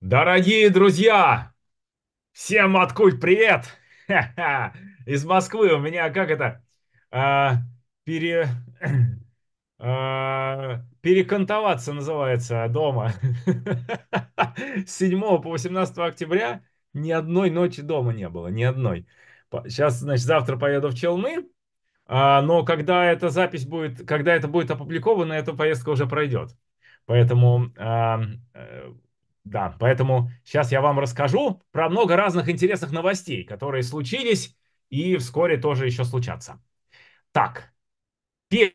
Дорогие друзья! Всем откуль привет! Из Москвы у меня как это? А, пере... А, перекантоваться называется дома. С 7 по 18 октября ни одной ночи дома не было, ни одной. Сейчас, значит, завтра поеду в Челны, а, но когда эта запись будет, когда это будет опубликовано, эта поездка уже пройдет. Поэтому а, э, да, поэтому сейчас я вам расскажу про много разных интересных новостей, которые случились и вскоре тоже еще случатся. Так,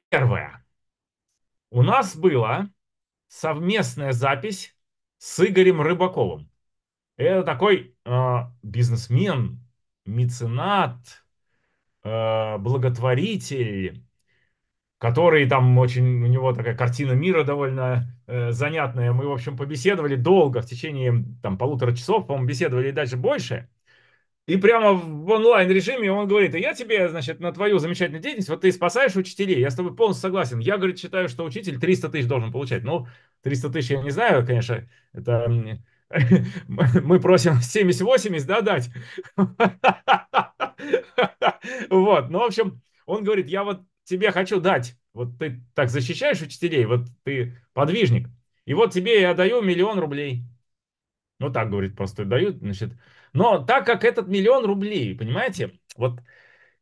первое. У нас была совместная запись с Игорем Рыбаковым. Это такой э, бизнесмен, меценат, э, благотворитель, который там очень, у него такая картина мира довольно э, занятная. Мы, в общем, побеседовали долго, в течение там полутора часов, по-моему, беседовали и даже больше. И прямо в онлайн-режиме он говорит, я тебе, значит, на твою замечательную деятельность, вот ты спасаешь учителей, я с тобой полностью согласен. Я, говорит, считаю, что учитель 300 тысяч должен получать. Ну, 300 тысяч я не знаю, конечно, это мы просим 70-80, да, дать. Вот, ну, в общем, он говорит, я вот тебе хочу дать. Вот ты так защищаешь учителей, вот ты подвижник. И вот тебе я даю миллион рублей. Ну, так, говорит, просто дают, значит. Но так как этот миллион рублей, понимаете, вот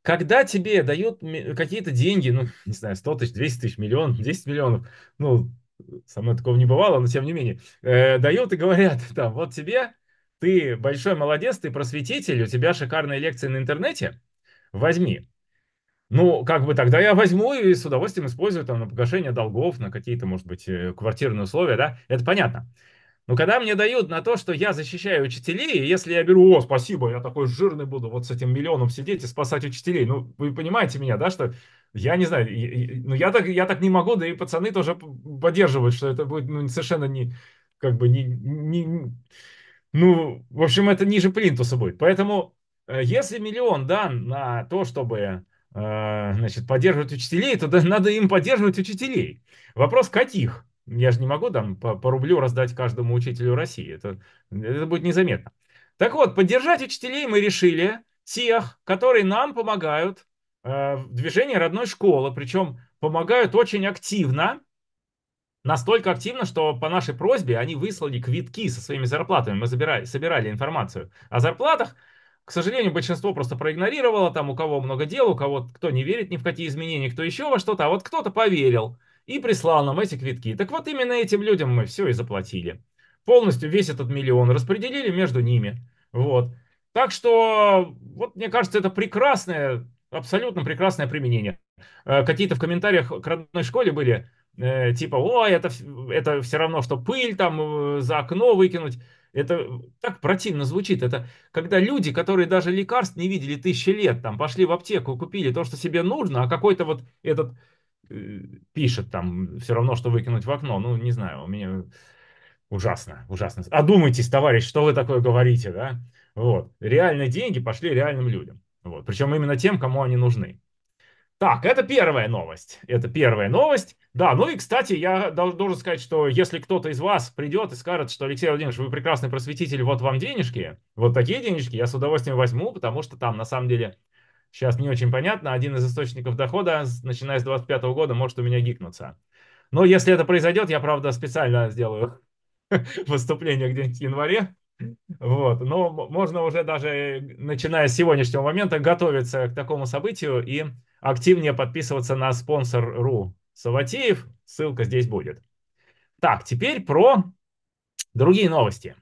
когда тебе дают какие-то деньги, ну, не знаю, 100 тысяч, 200 тысяч, миллион, 10 миллионов, ну, со мной такого не бывало, но тем не менее, э, дают и говорят, там, вот тебе, ты большой молодец, ты просветитель, у тебя шикарные лекции на интернете, возьми. Ну, как бы тогда я возьму и с удовольствием использую там на погашение долгов, на какие-то, может быть, э, квартирные условия, да, это понятно. Но когда мне дают на то, что я защищаю учителей, если я беру, о, спасибо, я такой жирный буду вот с этим миллионом сидеть и спасать учителей, ну, вы понимаете меня, да, что я не знаю, ну, я так, я так не могу, да и пацаны тоже поддерживают, что это будет ну, совершенно не, как бы, не, не, ну, в общем, это ниже плинтуса будет. Поэтому, э, если миллион дан на то, чтобы а, значит, поддерживать учителей, то надо им поддерживать учителей. Вопрос каких? Я же не могу там по, по рублю раздать каждому учителю России. Это, это будет незаметно. Так вот, поддержать учителей мы решили тех, которые нам помогают э, в движении родной школы, причем помогают очень активно, настолько активно, что по нашей просьбе они выслали квитки со своими зарплатами. Мы забирали, собирали информацию о зарплатах, к сожалению, большинство просто проигнорировало, там у кого много дел, у кого кто не верит ни в какие изменения, кто еще во что-то, а вот кто-то поверил и прислал нам эти квитки. Так вот именно этим людям мы все и заплатили. Полностью весь этот миллион распределили между ними. Вот. Так что, вот мне кажется, это прекрасное, абсолютно прекрасное применение. Э, какие-то в комментариях к родной школе были, э, типа, о, это, это все равно, что пыль там э, за окно выкинуть. Это так противно звучит. Это когда люди, которые даже лекарств не видели тысячи лет, там пошли в аптеку, купили то, что себе нужно, а какой-то вот этот э, пишет там все равно, что выкинуть в окно. Ну, не знаю, у меня ужасно, ужасно. Одумайтесь, товарищ, что вы такое говорите, да? Вот. Реальные деньги пошли реальным людям. Вот. Причем именно тем, кому они нужны. Так, это первая новость. Это первая новость. Да, ну и, кстати, я должен сказать, что если кто-то из вас придет и скажет, что Алексей Владимирович, вы прекрасный просветитель, вот вам денежки, вот такие денежки я с удовольствием возьму, потому что там, на самом деле, сейчас не очень понятно, один из источников дохода, начиная с 25 года, может у меня гикнуться. Но если это произойдет, я, правда, специально сделаю выступление где-нибудь в январе, вот. Но можно уже даже, э, начиная с сегодняшнего момента, готовиться к такому событию и активнее подписываться на спонсор.ру Саватеев. Ссылка здесь будет. Так, теперь про другие новости.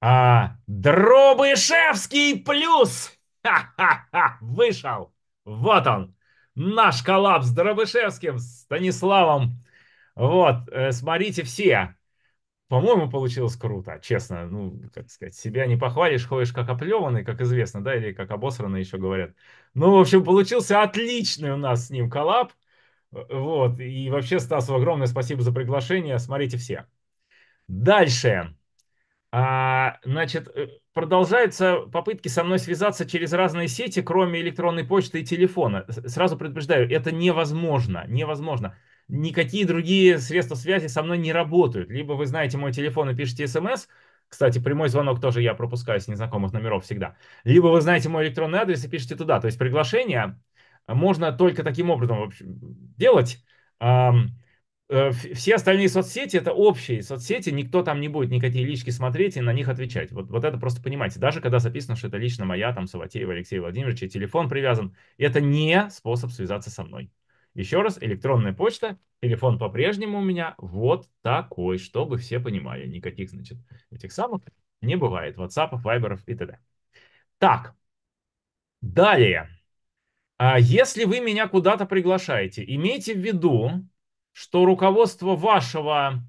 А, Дробышевский плюс! Ха-ха-ха! Вышел! Вот он! Наш коллапс с Дробышевским, с Станиславом. Вот, э, смотрите все по-моему, получилось круто, честно. Ну, как сказать, себя не похвалишь, ходишь как оплеванный, как известно, да, или как обосранный еще говорят. Ну, в общем, получился отличный у нас с ним коллаб. Э, вот, и вообще, Стасу, огромное спасибо за приглашение, смотрите все. Дальше. А, значит, э, продолжаются попытки со мной связаться через разные сети, кроме электронной почты и телефона. Сразу предупреждаю, это невозможно, невозможно никакие другие средства связи со мной не работают. Либо вы знаете мой телефон и пишете смс, кстати, прямой звонок тоже я пропускаю с незнакомых номеров всегда. Либо вы знаете мой электронный адрес и пишете туда. То есть приглашение можно только таким образом делать. Э, все остальные соцсети – это общие соцсети, никто там не будет никакие лички смотреть и на них отвечать. Вот, вот это просто понимайте. Даже когда записано, что это лично моя, там, Саватеева Алексея Владимировича, телефон привязан, это не способ связаться со мной. Еще раз, электронная почта, телефон по-прежнему у меня вот такой, чтобы все понимали. Никаких, значит, этих самых не бывает. WhatsApp, Viber и т.д. Так, далее. А если вы меня куда-то приглашаете, имейте в виду, что руководство вашего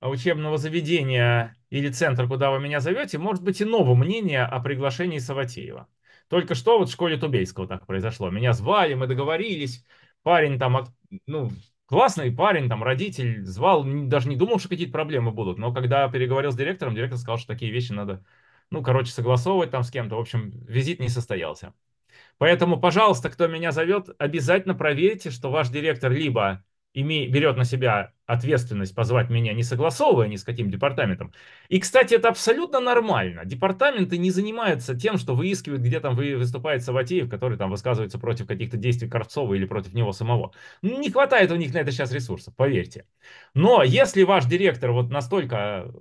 учебного заведения или центра, куда вы меня зовете, может быть иного мнения о приглашении Саватеева. Только что вот в школе Тубейского так произошло. Меня звали, мы договорились, парень там, ну, классный парень, там, родитель, звал, даже не думал, что какие-то проблемы будут, но когда переговорил с директором, директор сказал, что такие вещи надо, ну, короче, согласовывать там с кем-то, в общем, визит не состоялся. Поэтому, пожалуйста, кто меня зовет, обязательно проверьте, что ваш директор либо име, берет на себя ответственность позвать меня, не согласовывая ни с каким департаментом. И, кстати, это абсолютно нормально. Департаменты не занимаются тем, что выискивают, где там выступает Саватеев, который там высказывается против каких-то действий Корцова или против него самого. Не хватает у них на это сейчас ресурсов, поверьте. Но если ваш директор вот настолько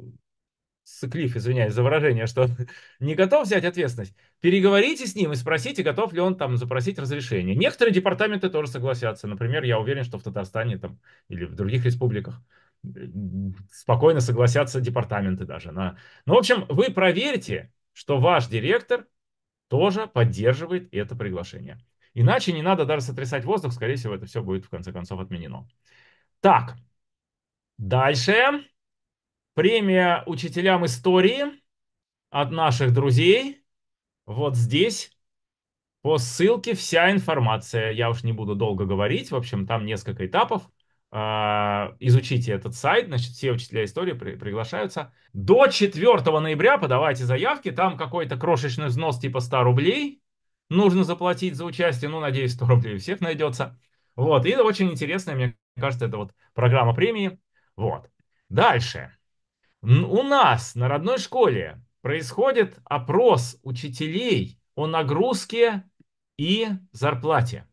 с клифф, извиняюсь за выражение, что не готов взять ответственность, переговорите с ним и спросите, готов ли он там запросить разрешение. Некоторые департаменты тоже согласятся. Например, я уверен, что в Татарстане там, или в других республиках спокойно согласятся департаменты даже. На... Ну, в общем, вы проверьте, что ваш директор тоже поддерживает это приглашение. Иначе не надо даже сотрясать воздух, скорее всего, это все будет в конце концов отменено. Так, дальше. Премия учителям истории от наших друзей. Вот здесь по ссылке вся информация. Я уж не буду долго говорить. В общем, там несколько этапов. А, изучите этот сайт. Значит, все учителя истории приглашаются. До 4 ноября подавайте заявки. Там какой-то крошечный взнос типа 100 рублей нужно заплатить за участие. Ну, надеюсь, 100 рублей у всех найдется. Вот. И это очень интересная, мне кажется, это вот программа премии. Вот. Дальше. У нас на родной школе происходит опрос учителей о нагрузке и зарплате.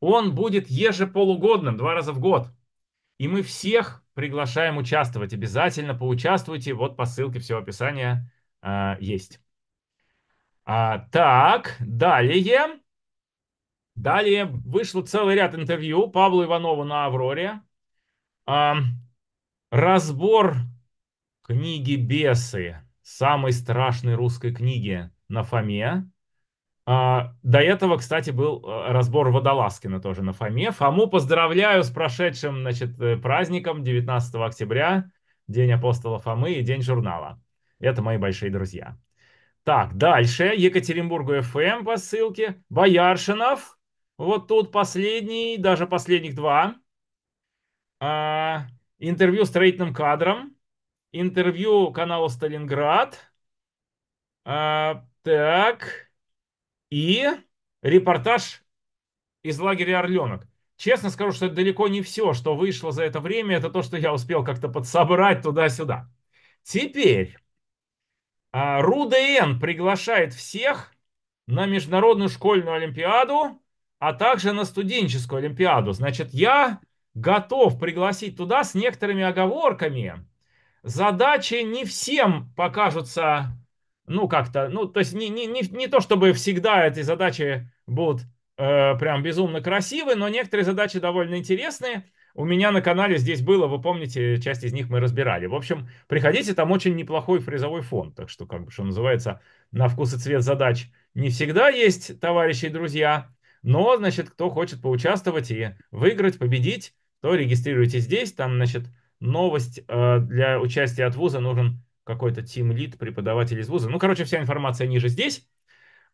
Он будет ежеполугодным, два раза в год. И мы всех приглашаем участвовать. Обязательно поучаствуйте. Вот по ссылке все описание э, а, есть. А, так, далее. Далее вышел целый ряд интервью Павлу Иванову на Авроре. А, разбор книги «Бесы», самой страшной русской книги на Фоме. А, до этого, кстати, был э, разбор Водолазкина тоже на Фоме. Фому поздравляю с прошедшим значит, э, праздником 19 октября, День апостола Фомы и День журнала. Это мои большие друзья. Так, дальше. Екатеринбургу ФМ эм по ссылке. Бояршинов. Вот тут последний, даже последних два. А, интервью с строительным кадром интервью канала Сталинград. А, так. И репортаж из лагеря Орленок. Честно скажу, что это далеко не все, что вышло за это время. Это то, что я успел как-то подсобрать туда-сюда. Теперь а, РУДН приглашает всех на Международную школьную олимпиаду, а также на студенческую олимпиаду. Значит, я готов пригласить туда с некоторыми оговорками задачи не всем покажутся, ну, как-то, ну, то есть не, не, не, не то, чтобы всегда эти задачи будут э, прям безумно красивы, но некоторые задачи довольно интересные. У меня на канале здесь было, вы помните, часть из них мы разбирали. В общем, приходите, там очень неплохой фрезовой фон. Так что, как бы, что называется, на вкус и цвет задач не всегда есть, товарищи и друзья. Но, значит, кто хочет поучаствовать и выиграть, победить, то регистрируйтесь здесь. Там, значит, новость э, для участия от вуза нужен какой-то team лид преподаватель из вуза. Ну, короче, вся информация ниже здесь.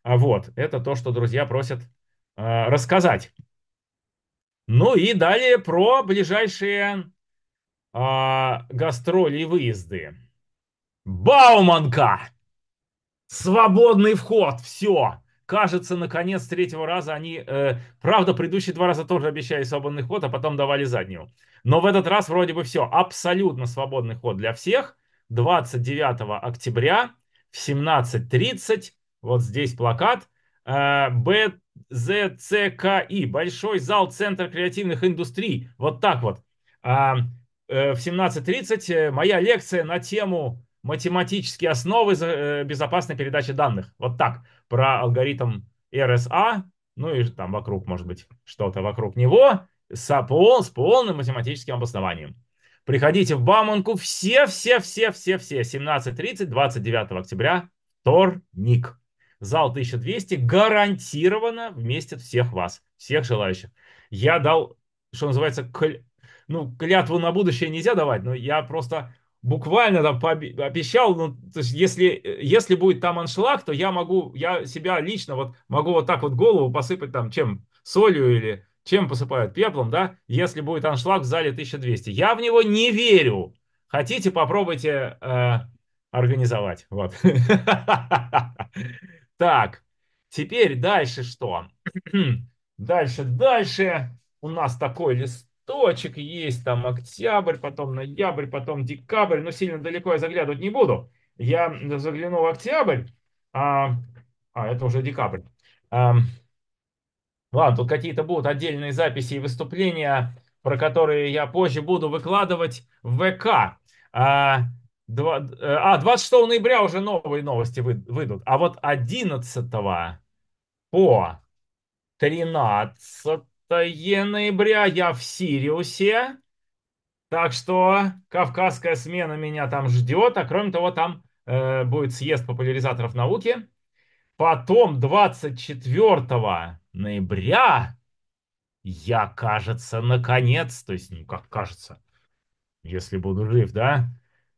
А вот, это то, что друзья просят э, рассказать. Ну и далее про ближайшие а, гастроли и выезды. Бауманка! Свободный вход, все! Кажется, наконец, третьего раза они... Э, правда, предыдущие два раза тоже обещали свободный ход, а потом давали заднюю. Но в этот раз вроде бы все. Абсолютно свободный ход для всех. 29 октября в 17.30. Вот здесь плакат. Э, БЗЦКИ. Большой зал Центра креативных индустрий. Вот так вот. Э, э, в 17.30 э, моя лекция на тему математические основы э, безопасной передачи данных. Вот так, про алгоритм RSA, а, ну и там вокруг, может быть, что-то вокруг него, с, пол, с полным математическим обоснованием. Приходите в Бамонку все, все, все, все, все. 17.30, 29 октября, вторник. Зал 1200 гарантированно вместит всех вас, всех желающих. Я дал, что называется, кля... ну, клятву на будущее нельзя давать, но я просто буквально там обещал, ну, то есть если, если будет там аншлаг, то я могу, я себя лично вот могу вот так вот голову посыпать там чем, солью или чем посыпают, пеплом, да, если будет аншлаг в зале 1200. Я в него не верю. Хотите, попробуйте э, организовать. Вот. Так, теперь дальше что? Дальше, дальше у нас такой лист точек есть, там октябрь, потом ноябрь, потом декабрь, но сильно далеко я заглядывать не буду. Я заглянул в октябрь, а, а это уже декабрь. А, ладно, тут какие-то будут отдельные записи и выступления, про которые я позже буду выкладывать в ВК. А, 2, э, а 26 ноября уже новые новости вы выйдут, а вот 11 по 13 ноября я в Сириусе. Так что кавказская смена меня там ждет. А кроме того, там э, будет съезд популяризаторов науки. Потом 24 ноября я, кажется, наконец, то есть, ну как кажется, если буду жив, да,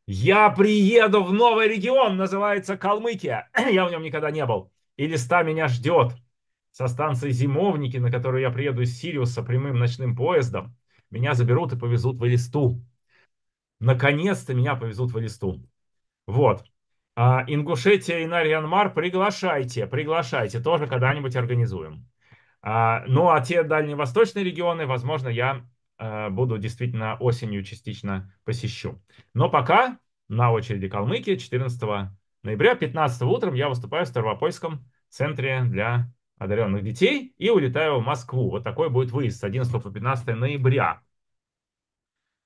я приеду в новый регион, называется Калмыкия. я в нем никогда не был. И листа меня ждет со станции Зимовники, на которую я приеду из Сириуса прямым ночным поездом, меня заберут и повезут в Элисту. Наконец-то меня повезут в Элисту. Вот. А Ингушетия и Нарьянмар приглашайте, приглашайте, тоже когда-нибудь организуем. А, ну а те дальневосточные регионы, возможно, я а, буду действительно осенью частично посещу. Но пока на очереди Калмыкия 14 ноября, 15 утром я выступаю в Ставропольском центре для одаренных детей и улетаю в Москву. Вот такой будет выезд с 11 по 15 ноября.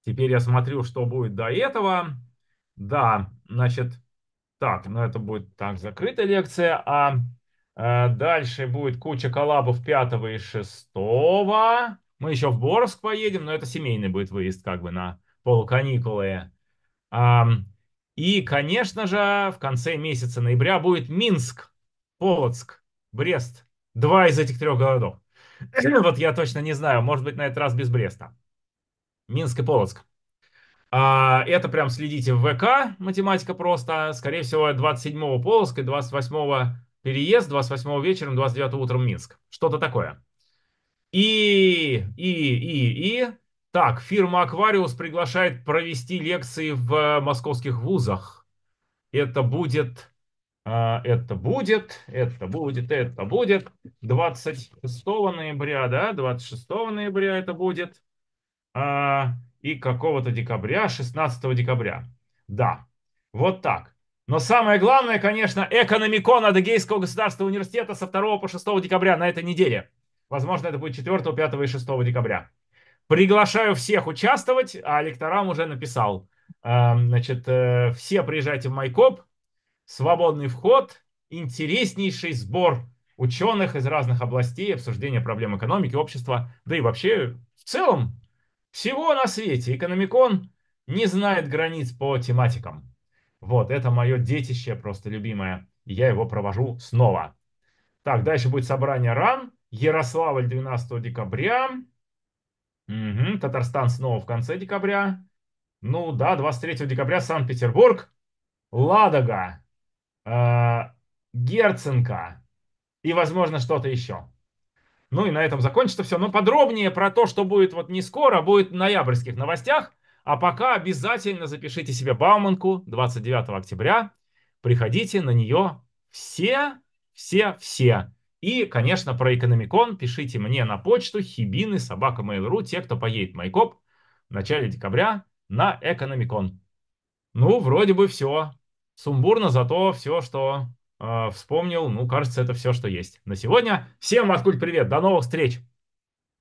Теперь я смотрю, что будет до этого. Да, значит, так, ну это будет так, закрытая лекция. А э, дальше будет куча коллабов 5 и 6. Мы еще в Боровск поедем, но это семейный будет выезд как бы на полуканикулы. А, и, конечно же, в конце месяца ноября будет Минск, Полоцк, Брест, Два из этих трех городов. вот я точно не знаю, может быть, на этот раз без Бреста. Минск и Полоцк. А, это прям следите в ВК, математика просто. Скорее всего, 27-го Полоцк и 28-го переезд, 28-го вечером, 29-го утром Минск. Что-то такое. И, и, и, и. Так, фирма «Аквариус» приглашает провести лекции в московских вузах. Это будет а, это будет, это будет, это будет. 26 ноября, да, 26 ноября это будет. А, и какого-то декабря, 16 декабря. Да, вот так. Но самое главное, конечно, экономикон Адыгейского государственного университета со 2 по 6 декабря на этой неделе. Возможно, это будет 4, 5 и 6 декабря. Приглашаю всех участвовать, а лекторам уже написал. Эм, значит, э, все приезжайте в Майкоп, свободный вход, интереснейший сбор ученых из разных областей, обсуждение проблем экономики, общества, да и вообще в целом всего на свете. Экономикон не знает границ по тематикам. Вот, это мое детище просто любимое. я его провожу снова. Так, дальше будет собрание РАН. Ярославль 12 декабря. Угу, Татарстан снова в конце декабря. Ну да, 23 декабря Санкт-Петербург. Ладога Э, Герценко и, возможно, что-то еще. Ну и на этом закончится все. Но подробнее про то, что будет вот не скоро, будет в ноябрьских новостях. А пока обязательно запишите себе Бауманку 29 октября. Приходите на нее все, все, все. И, конечно, про Экономикон пишите мне на почту хибины собака mail.ru, те, кто поедет в Майкоп в начале декабря на Экономикон. Ну, вроде бы все. Сумбурно, зато все, что э, вспомнил, ну, кажется, это все, что есть. На сегодня всем откуль привет, до новых встреч!